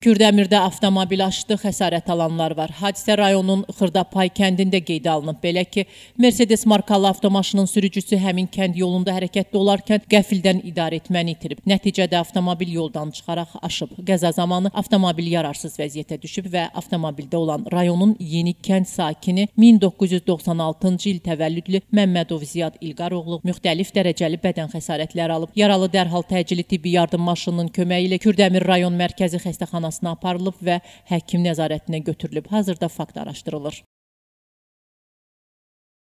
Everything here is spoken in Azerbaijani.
Kürdəmirdə avtomobil aşdı, xəsarət alanlar var. Hadisə rayonun Xırdapay kəndində qeydə alınıb. Belə ki, Mercedes markalı avtomaşının sürücüsü həmin kənd yolunda hərəkətdə olarkən qəfildən idarə etməni itirib. Nəticədə avtomobil yoldan çıxaraq aşıb. Qəza zamanı avtomobil yararsız vəziyyətə düşüb və avtomobildə olan rayonun yeni kənd sakini 1996-cı il təvəllüdlü Məmmədov Ziyad İlqaroğlu müxtəlif dərəcəli bədən xəsarətləri alıb. Yaralı dərhal təcili tibbi yardım maşınının köməyi ilə Kürdəmir rayon mərkəzi xəstəxanasına stansına aparılıb və həkim nəzarətinə götürülüb. Hazırda fakt araşdırılır.